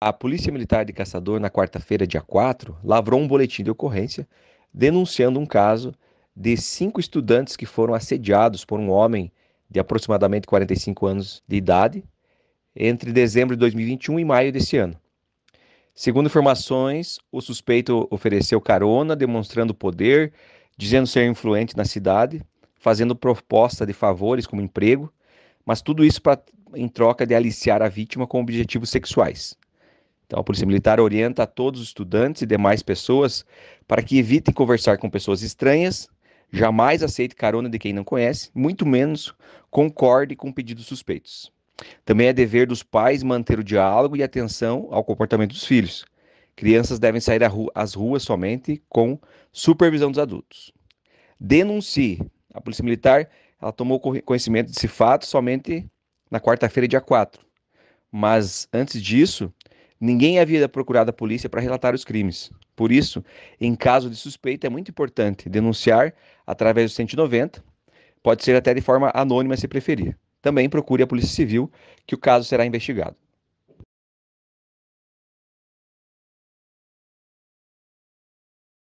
A Polícia Militar de Caçador, na quarta-feira, dia 4, lavrou um boletim de ocorrência denunciando um caso de cinco estudantes que foram assediados por um homem de aproximadamente 45 anos de idade entre dezembro de 2021 e maio desse ano. Segundo informações, o suspeito ofereceu carona, demonstrando poder, dizendo ser influente na cidade, fazendo proposta de favores como emprego, mas tudo isso pra, em troca de aliciar a vítima com objetivos sexuais. Então, a Polícia Militar orienta a todos os estudantes e demais pessoas para que evitem conversar com pessoas estranhas, jamais aceite carona de quem não conhece, muito menos concorde com pedidos suspeitos. Também é dever dos pais manter o diálogo e atenção ao comportamento dos filhos. Crianças devem sair às ruas somente com supervisão dos adultos. Denuncie. A Polícia Militar ela tomou conhecimento desse fato somente na quarta-feira, dia 4. Mas antes disso, Ninguém havia procurado a polícia para relatar os crimes. Por isso, em caso de suspeita, é muito importante denunciar através do 190, pode ser até de forma anônima se preferir. Também procure a Polícia Civil, que o caso será investigado.